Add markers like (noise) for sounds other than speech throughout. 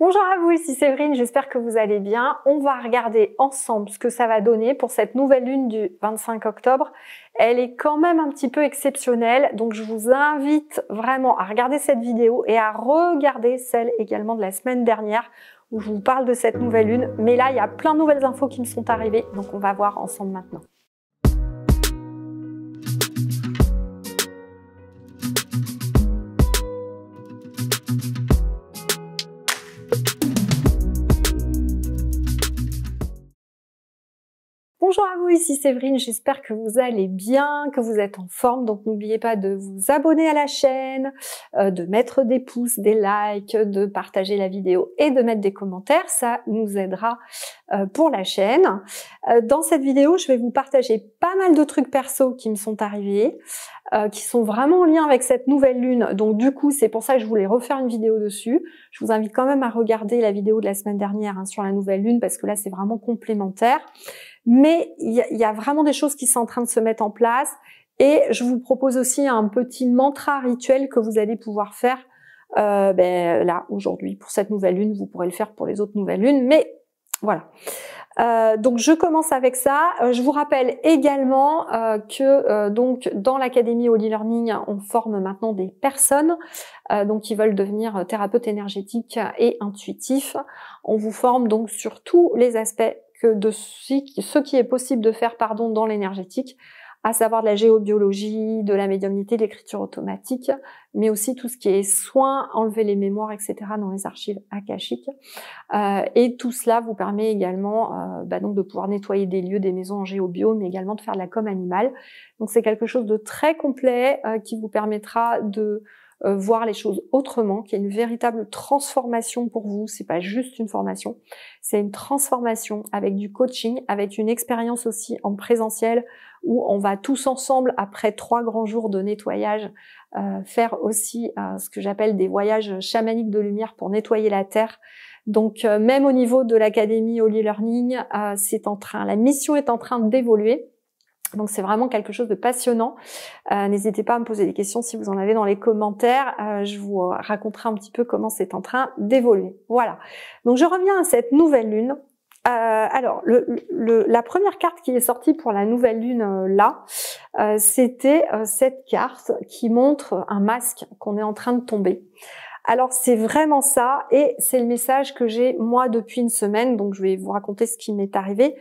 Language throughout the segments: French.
Bonjour à vous, ici Séverine, j'espère que vous allez bien. On va regarder ensemble ce que ça va donner pour cette nouvelle lune du 25 octobre. Elle est quand même un petit peu exceptionnelle, donc je vous invite vraiment à regarder cette vidéo et à regarder celle également de la semaine dernière où je vous parle de cette nouvelle lune. Mais là, il y a plein de nouvelles infos qui me sont arrivées, donc on va voir ensemble maintenant. Bonjour à vous, ici Séverine, j'espère que vous allez bien, que vous êtes en forme, donc n'oubliez pas de vous abonner à la chaîne, euh, de mettre des pouces, des likes, de partager la vidéo et de mettre des commentaires, ça nous aidera euh, pour la chaîne. Euh, dans cette vidéo, je vais vous partager pas mal de trucs perso qui me sont arrivés, qui sont vraiment en lien avec cette nouvelle lune, donc du coup c'est pour ça que je voulais refaire une vidéo dessus. Je vous invite quand même à regarder la vidéo de la semaine dernière hein, sur la nouvelle lune parce que là c'est vraiment complémentaire. Mais il y, a vraiment des choses qui sont en train de se mettre en place. Et je vous propose aussi un petit mantra rituel que vous allez pouvoir faire euh, ben, là aujourd'hui pour cette nouvelle lune. Vous pourrez le faire pour les autres nouvelles lunes, mais voilà. Euh, donc je commence avec ça. Euh, je vous rappelle également que donc dans l'académie Holy Learning, on forme maintenant des personnes donc qui veulent devenir thérapeutes énergétiques et intuitifs. On vous forme donc sur tous les aspects que de ce qui est possible de faire pardon, dans l'énergétique, à savoir de la géobiologie, de la médiumnité, de l'écriture automatique, mais aussi tout ce qui est soin, enlever les mémoires, etc. dans les archives akashiques. Euh, et tout cela vous permet également euh, bah donc de pouvoir nettoyer des lieux, des maisons en géobio, mais également de faire de la com animale. Donc c'est quelque chose de très complet euh, qui vous permettra de euh, voir les choses autrement, qui est une véritable transformation pour vous. C'est pas juste une formation, c'est une transformation avec du coaching, avec une expérience aussi en présentiel où on va tous ensemble après trois grands jours de nettoyage euh, faire aussi euh, ce que j'appelle des voyages chamaniques de lumière pour nettoyer la terre. Donc même au niveau de l'académie Holy Learning, c'est en train, la mission est en train d'évoluer. Donc c'est vraiment quelque chose de passionnant. Euh, n'hésitez pas à me poser des questions si vous en avez dans les commentaires. Euh, je vous euh, raconterai un petit peu comment c'est en train d'évoluer. Voilà. Donc je reviens à cette nouvelle lune. alors la première carte qui est sortie pour la nouvelle lune là, c'était cette carte qui montre un masque qu'on est en train de tomber. Alors c'est vraiment ça et c'est le message que j'ai moi depuis une semaine. Donc je vais vous raconter ce qui m'est arrivé.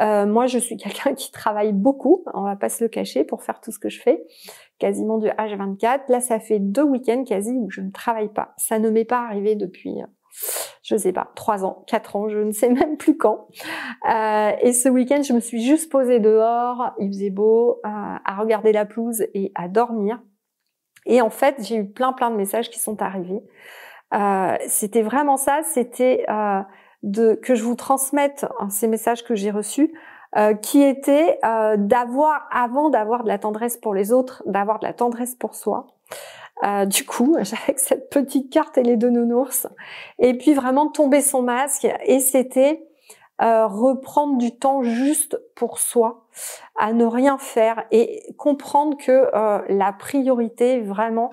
Euh, moi, je suis (laughs) quelqu'un qui travaille beaucoup, on va pas se le cacher, pour faire tout ce que je fais, quasiment du H24. Là, ça fait deux week-ends quasi où je ne travaille pas. Ça ne m'est pas arrivé depuis, euh, je sais pas, trois ans, quatre ans, je ne sais (laughs) même plus quand. Euh, et ce week-end, je me suis juste posée dehors, il faisait beau, euh, à regarder la pelouse et à dormir. Et en fait, j'ai eu plein plein de messages qui sont arrivés. Euh, c'était vraiment ça, c'était de que je vous transmette hein, ces messages que j'ai reçus, euh, qui était euh, d'avoir avant d'avoir de la tendresse pour les autres, d'avoir de la tendresse pour soi. Euh, du coup, (laughs) avec cette petite carte et les deux nounours, et puis vraiment tomber son masque. Et c'était reprendre du temps juste pour soi, à ne rien faire et comprendre que la priorité vraiment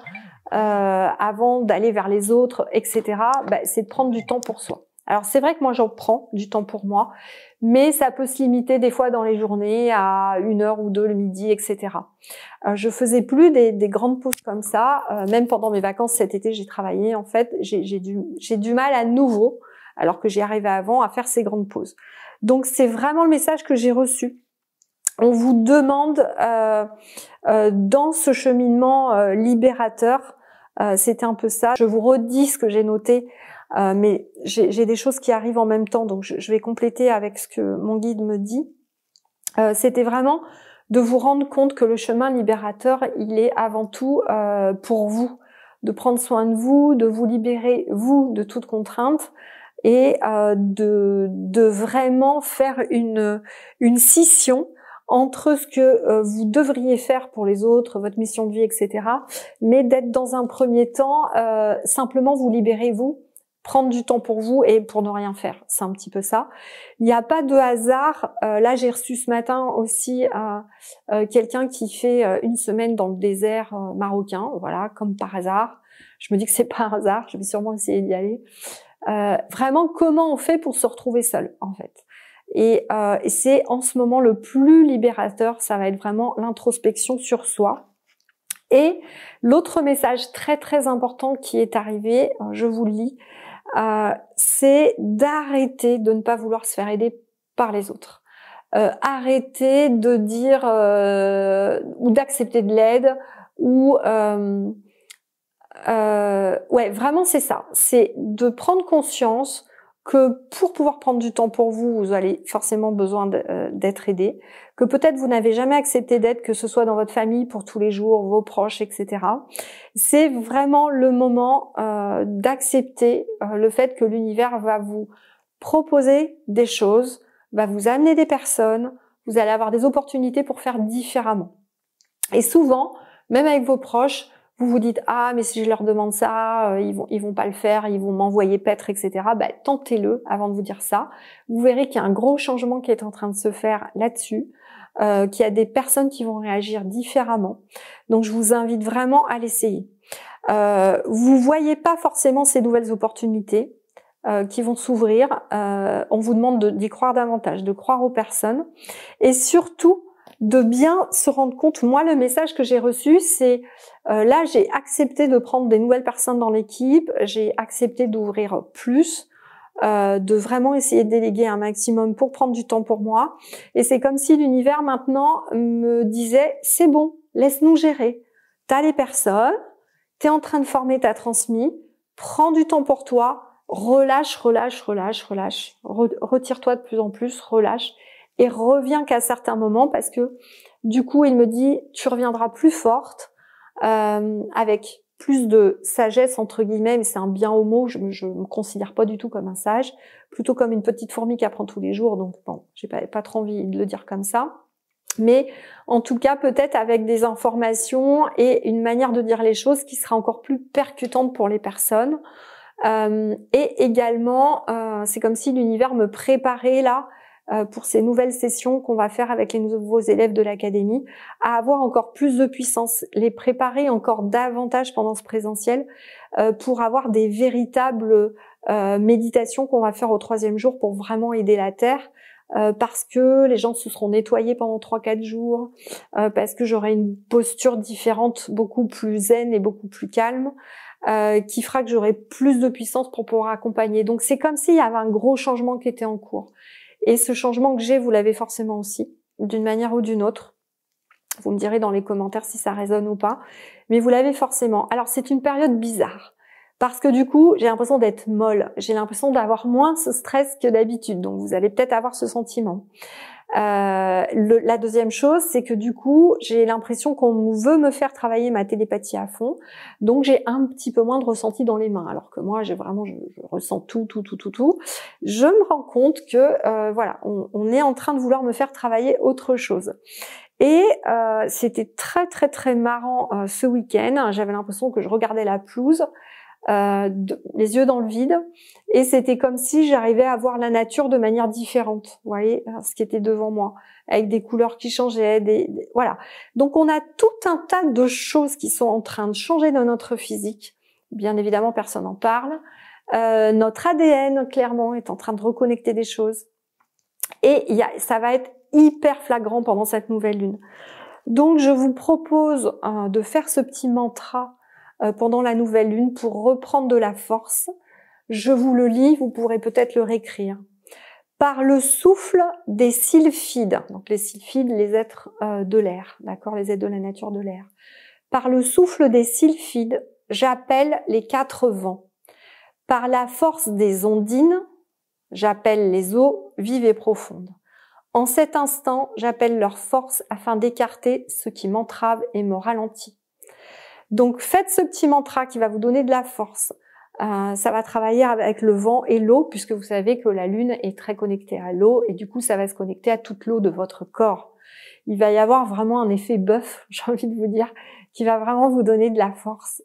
avant d'aller vers les autres, etc. Bah, c'est de prendre du temps pour soi. Alors c'est vrai que moi j'en prends du temps pour moi, mais ça peut se limiter des fois dans les journées à une heure ou deux le midi, etc. Euh, je faisais plus des, grandes pauses comme ça. Euh, même pendant mes vacances cet été, j'ai travaillé. En fait, j'ai du, mal à nouveau, alors que j'y arrivais avant, à faire ces grandes pauses. Donc c'est vraiment le message que j'ai reçu. On vous demande euh, dans ce cheminement libérateur, c'était un peu ça. Je vous redis ce que j'ai noté euh, mais j'ai des choses qui arrivent en même temps, donc je, vais compléter avec ce que mon guide me dit. Euh, c'était vraiment de vous rendre compte que le chemin libérateur, il est avant tout euh, pour vous, de prendre soin de vous, de vous libérer, vous, de toute contrainte et de, vraiment faire une, une scission entre ce que vous devriez faire pour les autres, votre mission de vie, etc. Mais d'être dans un premier temps simplement vous libérez vous prendre du temps pour vous et pour ne rien faire. C'est un petit peu ça. Il n'y a pas de hasard. Euh, là, j'ai reçu ce matin aussi euh, euh quelqu'un qui fait euh, une semaine dans le désert marocain, voilà, comme par hasard. Je me dis que c'est pas un hasard. Je vais sûrement essayer d'y aller. vraiment, comment on fait pour se retrouver seul, en fait Et, et c'est en ce moment le plus libérateur. Ça va être vraiment l'introspection sur soi. Et l'autre message très très important qui est arrivé, je vous le lis, euh, c'est d'arrêter de ne pas vouloir se faire aider par les autres. Euh, arrêter de dire euh, ou d'accepter de l'aide ou ouais vraiment c'est ça c'est de prendre conscience que pour pouvoir prendre du temps pour vous, vous allez forcément besoin euh, d'être aidé, que peut-être vous n'avez jamais accepté d'être, que ce soit dans votre famille, pour tous les jours, vos proches, etc. C'est vraiment le moment euh, d'accepter euh, le fait que l'univers va vous proposer des choses, va vous amener des personnes, vous allez avoir des opportunités pour faire différemment. Et souvent, même avec vos proches, vous vous dites ah mais si je leur demande ça, euh, ils vont ils vont pas le faire, ils vont m'envoyer paître, etc. Bah, tentez-le avant de vous dire ça. Vous verrez qu'il y a un gros changement qui est en train de se faire là-dessus. Euh, qu'il y a des personnes qui vont réagir différemment. Donc je vous invite vraiment à l'essayer. Euh, vous voyez pas forcément ces nouvelles opportunités euh, qui vont s'ouvrir. on vous demande d'y croire davantage, de croire aux personnes et surtout de bien se rendre compte. Moi, le message que j'ai reçu, c'est euh, là, j'ai accepté de prendre des nouvelles personnes dans l'équipe, j'ai accepté d'ouvrir plus, euh, de vraiment essayer de déléguer un maximum pour prendre du temps pour moi. Et c'est comme si l'univers maintenant me disait, c'est bon, laisse-nous gérer. T'as les personnes, t'es en train de former ta transmis, prends du temps pour toi, relâche, relâche, relâche, relâche, retire-toi de plus en plus, relâche, et revient qu'à certains moments parce que du coup, il me dit, tu reviendras plus forte, euh, avec plus de sagesse entre guillemets, mais c'est un bien au mot. Je, me considère pas du tout comme un sage, plutôt comme une petite fourmi qui apprend tous les jours. Donc bon, j'ai pas, pas trop envie de le dire comme ça. Mais en tout cas, peut-être avec des informations et une manière de dire les choses qui sera encore plus percutante pour les personnes. Euh, et également, euh, c'est comme si l'univers me préparait là euh, pour ces nouvelles sessions qu'on va faire avec les nouveaux élèves de l'académie, à avoir encore plus de puissance, les préparer encore davantage pendant ce présentiel euh, pour avoir des véritables euh, méditations qu'on va faire au troisième jour pour vraiment aider la Terre. parce que les gens se seront nettoyés pendant 3-4 jours, parce que j'aurai une posture différente, beaucoup plus zen et beaucoup plus calme, qui fera que j'aurai plus de puissance pour pouvoir accompagner. Donc c'est comme s'il y avait un gros changement qui était en cours. Et ce changement que j'ai, vous l'avez forcément aussi, d'une manière ou d'une autre. Vous me direz dans les commentaires si ça résonne ou pas, mais vous l'avez forcément. Alors c'est une période bizarre. Parce que du coup, j'ai l'impression d'être molle. J'ai l'impression d'avoir moins ce stress que d'habitude. Donc, vous allez peut-être avoir ce sentiment. Euh, la deuxième chose, c'est que du coup, j'ai l'impression qu'on veut me faire travailler ma télépathie à fond, donc j'ai un petit peu moins de ressenti dans les mains, alors que moi, j'ai vraiment, je, ressens tout, tout, tout, tout, tout. Je me rends compte que, euh, voilà, on, est en train de vouloir me faire travailler autre chose. Et euh, c'était très très très marrant ce week-end. J'avais l'impression que je regardais la pelouse euh, les yeux dans le vide, et c'était comme si j'arrivais à voir la nature de manière différente, vous voyez, euh, ce qui était devant moi, avec des couleurs qui changeaient, des, voilà. Donc on a tout un tas de choses qui sont en train de changer dans notre physique. Bien évidemment, personne n'en parle. Euh, notre ADN, clairement, est en train de reconnecter des choses. Et y ça va être hyper flagrant pendant cette nouvelle lune. Donc je vous propose de faire ce petit mantra euh, pendant la nouvelle lune pour reprendre de la force. Je vous le lis, vous pourrez peut-être le réécrire. Par le souffle des sylphides, donc les sylphides, les êtres euh, de l'air, d'accord, les êtres de la nature de l'air. Par le souffle des sylphides, j'appelle les quatre vents. Par la force des ondines, j'appelle les eaux vives et profondes. En cet instant, j'appelle leur force afin d'écarter ce qui m'entrave et me ralentit. Donc faites ce petit mantra qui va vous donner de la force. Euh, ça va travailler avec le vent et l'eau, puisque vous savez que la Lune est très connectée à l'eau, et du coup, ça va se connecter à toute l'eau de votre corps. Il va y avoir vraiment un effet bœuf, (laughs) j'ai envie de vous dire, qui va vraiment vous donner de la force.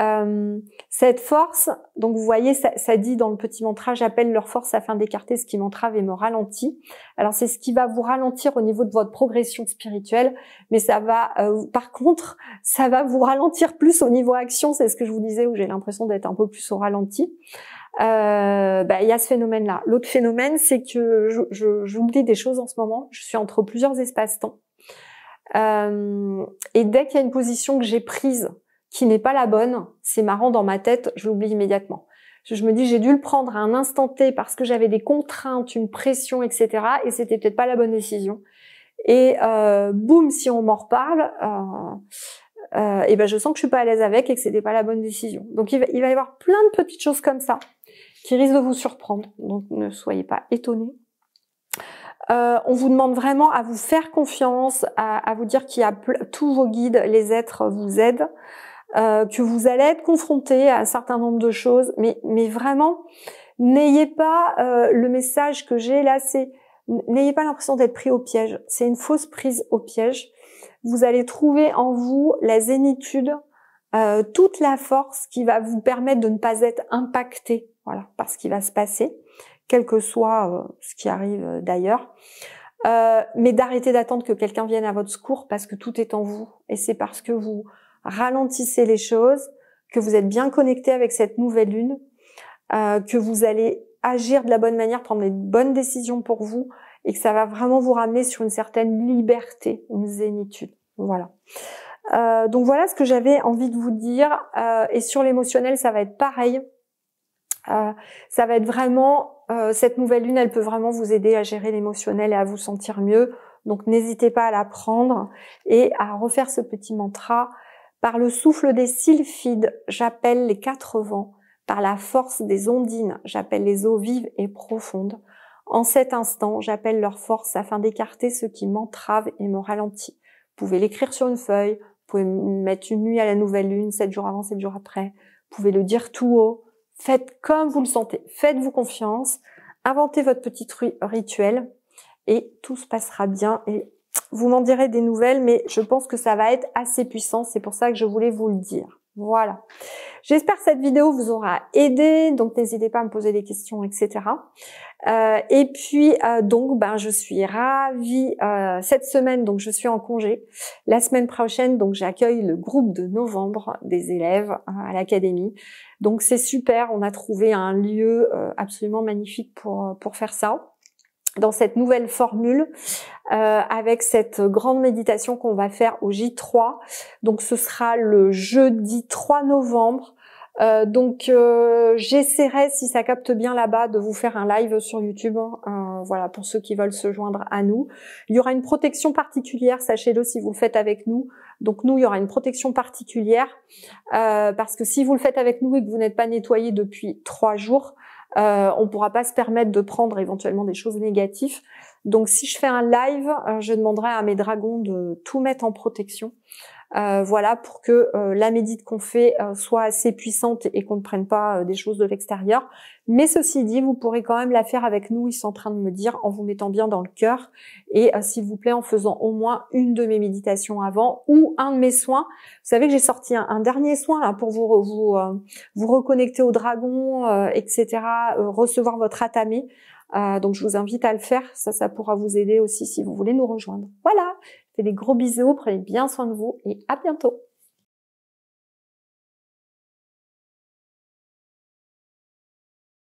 Euh, cette force, donc vous voyez, ça, ça dit dans le petit mantra, j'appelle leur force afin d'écarter ce qui m'entrave et me ralentit. Alors c'est ce qui va vous ralentir au niveau de votre progression spirituelle, mais ça va, euh, par contre, ça va vous ralentir plus au niveau action. C'est ce que je vous disais où j'ai l'impression d'être un peu plus au ralenti. Euh, bah, il y a ce phénomène-là. L'autre phénomène, c'est que je je, je, des choses en ce moment. Je suis entre plusieurs espaces-temps. et dès qu'il y a une position que j'ai prise, qui n'est pas la bonne, c'est marrant dans ma tête, je l'oublie immédiatement. Je me dis j'ai dû le prendre à un instant T parce que j'avais des contraintes, une pression, etc. Et c'était peut-être pas la bonne décision. Et euh, boum, si on m'en reparle, euh, euh, et ben je sens que je suis pas à l'aise avec et que c'était pas la bonne décision. Donc il va, y avoir plein de petites choses comme ça qui risquent de vous surprendre. Donc ne soyez pas étonnés. Euh, on vous demande vraiment à vous faire confiance, à vous dire qu'il y a tous vos guides, les êtres vous aident. Euh, que vous allez être confronté à un certain nombre de choses, mais, mais vraiment, n'ayez pas euh, le message que j'ai là, c'est n'ayez pas l'impression d'être pris au piège. C'est une fausse prise au piège. Vous allez trouver en vous la zénitude, euh, toute la force qui va vous permettre de ne pas être impacté, voilà, par ce qui va se passer, quel que soit ce qui arrive d'ailleurs. mais d'arrêter d'attendre que quelqu'un vienne à votre secours parce que tout est en vous et c'est parce que vous ralentissez les choses, que vous êtes bien connecté avec cette nouvelle lune, euh, que vous allez agir de la bonne manière, prendre les bonnes décisions pour vous et que ça va vraiment vous ramener sur une certaine liberté, une zénitude. Voilà. Euh, donc voilà ce que j'avais envie de vous dire. Euh, et sur l'émotionnel, ça va être pareil. ça va être vraiment cette nouvelle lune, elle peut vraiment vous aider à gérer l'émotionnel et à vous sentir mieux. Donc n'hésitez pas à la prendre et à refaire ce petit mantra par le souffle des sylphides, j'appelle les quatre vents. Par la force des ondines, j'appelle les eaux vives et profondes. En cet instant, j'appelle leur force afin d'écarter ce qui m'entrave et me ralentit. Vous pouvez l'écrire sur une feuille, vous pouvez mettre une nuit à la nouvelle lune, sept jours avant, sept jours après. Vous pouvez le dire tout haut. Faites comme vous le sentez. Faites-vous confiance. Inventez votre petit rituel et tout se passera bien et vous m'en direz des nouvelles, mais je pense que ça va être assez puissant. C'est pour ça que je voulais vous le dire. Voilà. J'espère que cette vidéo vous aura aidé, donc n'hésitez pas à me poser des questions, etc. Euh, et puis euh, donc, ben je suis ravie euh, cette semaine, donc je suis en congé. La semaine prochaine, donc j'accueille le groupe de novembre des élèves hein, à l'académie. Donc c'est super, on a trouvé un lieu absolument magnifique pour pour faire ça dans cette nouvelle formule euh, avec cette grande méditation qu'on va faire au J3. Donc ce sera le jeudi 3 novembre. Euh, donc euh, j'essaierai si ça capte bien là-bas de vous faire un live sur YouTube, hein, voilà pour ceux qui veulent se joindre à nous. Il y aura une protection particulière, sachez-le si vous le faites avec nous. Donc nous, il y aura une protection particulière parce que si vous le faites avec nous et que vous n'êtes pas nettoyé depuis trois jours, euh, on ne pourra pas se permettre de prendre éventuellement des choses négatives. Donc si je fais un live, euh, je demanderai à mes dragons de tout mettre en protection. Euh, voilà, pour que euh, la médite qu'on fait euh, soit assez puissante et qu'on ne prenne pas des choses de l'extérieur. Mais ceci dit, vous pourrez quand même la faire avec nous, ils sont en train de me dire, en vous mettant bien dans le cœur et s'il vous plaît en faisant au moins une de mes méditations avant ou un de mes soins. Vous savez que j'ai sorti un, dernier soin pour vous vous, vous reconnecter au dragon, etc., recevoir votre atamé. donc je vous invite à le faire, ça, ça pourra vous aider aussi si vous voulez nous rejoindre. Voilà, fais des gros bisous, prenez bien soin de vous et à bientôt.